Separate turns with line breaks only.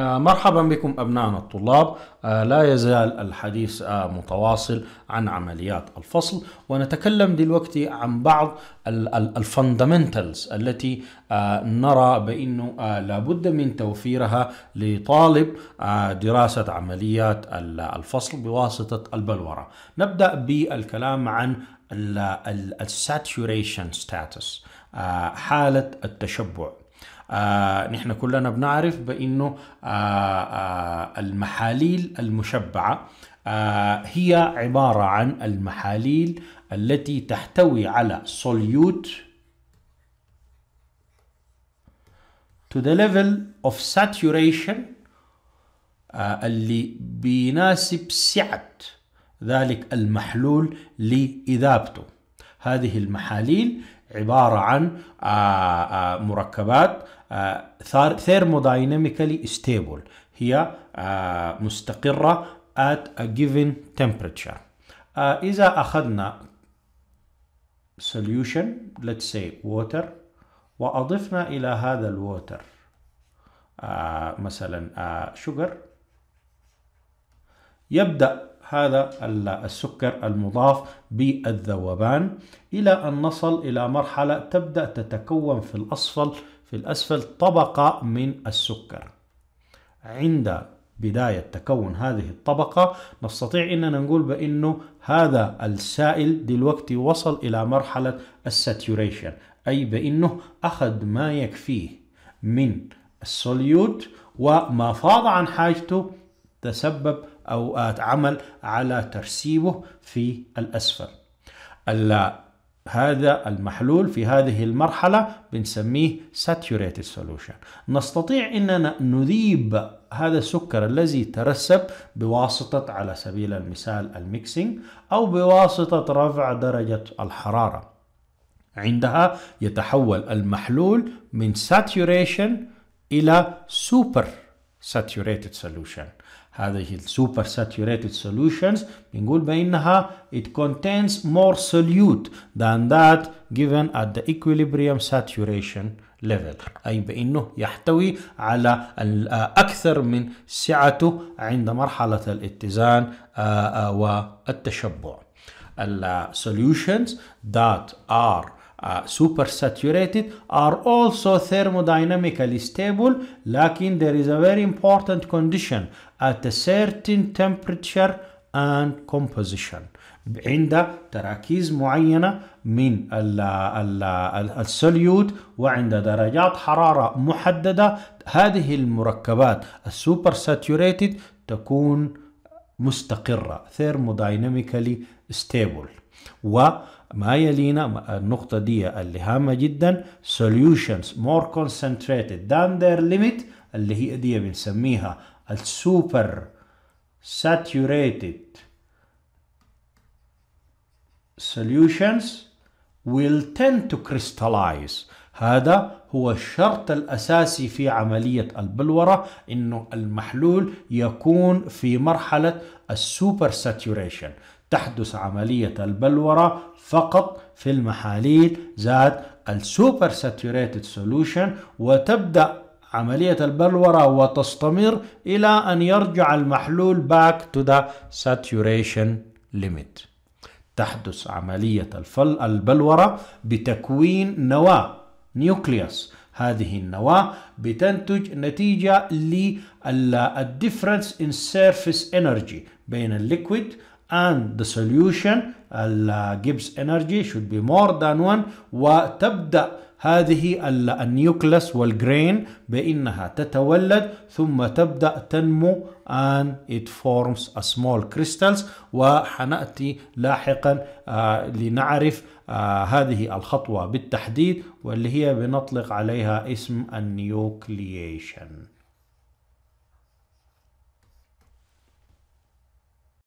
آه، مرحبا بكم أبنائنا الطلاب آه، لا يزال الحديث آه، متواصل عن عمليات الفصل ونتكلم دلوقتي عن بعض الفندمنتالز التي نرى بأنه لابد من توفيرها لطالب دراسة عمليات الفصل بواسطة البلورة نبدأ بالكلام عن الساتوريشن ستاتس حالة التشبع آه، نحن كلنا بنعرف بانه آه، آه، المحاليل المشبعه هي عباره عن المحاليل التي تحتوي على صوليوت to the level of saturation آه اللي بيناسب سعه ذلك المحلول لإذابته هذه المحاليل عبارة عن مركبات thermodynamically stable هي مستقرة at a given temperature إذا أخذنا solution let's say water وأضفنا إلى هذا الووتر مثلا sugar يبدأ هذا السكر المضاف بالذوبان إلى أن نصل إلى مرحلة تبدأ تتكون في الأسفل في الأسفل طبقة من السكر عند بداية تكون هذه الطبقة نستطيع أننا نقول بأنه هذا السائل دلوقتي وصل إلى مرحلة الساتوريشن أي بأنه أخذ ما يكفيه من السوليوت وما فاض عن حاجته تسبب أو عمل على ترسيبه في الأسفل هذا المحلول في هذه المرحلة بنسميه saturated solution نستطيع أننا نذيب هذا السكر الذي ترسب بواسطة على سبيل المثال الميكسينج أو بواسطة رفع درجة الحرارة عندها يتحول المحلول من saturation إلى super saturated solution هذه super saturated solutions بنقول بأنها it contains more solute than that given at the equilibrium saturation level أي بأنه يحتوي على أكثر من سعته عند مرحلة الاتزان والتشبع solutions that are uh, saturated are also thermodynamically stable لكن there is a very important condition at a certain temperature and composition عند تراكيز معينة من السوليوت وعند درجات حرارة محددة هذه المركبات السوبر ساتوريتد تكون مستقرة thermodynamically stable و ما يلينا النقطة دي اللي هامة جدا solutions more concentrated than their limit اللي هي دي بنسميها السوبر saturated solutions will tend to crystallize هذا هو الشرط الأساسي في عملية البلورة إنه المحلول يكون في مرحلة السوبر ساتوريشن تحدث عملية البلورة فقط في المحاليل ذات السوبر ساتوريتد سولوشن وتبدأ عملية البلورة وتستمر إلى أن يرجع المحلول باك تو ذا saturation limit تحدث عملية البلورة بتكوين نواة نيوكليوس هذه النواة بتنتج نتيجة للديفرنس in surface energy بين الليكويد and the solution gives energy should be more than one وتبدأ هذه النيوكلس والجرين بأنها تتولد ثم تبدأ تنمو and it forms a small crystals وحنأتي لاحقا آه، لنعرف آه، هذه الخطوة بالتحديد واللي هي بنطلق عليها اسم النيوكلييشن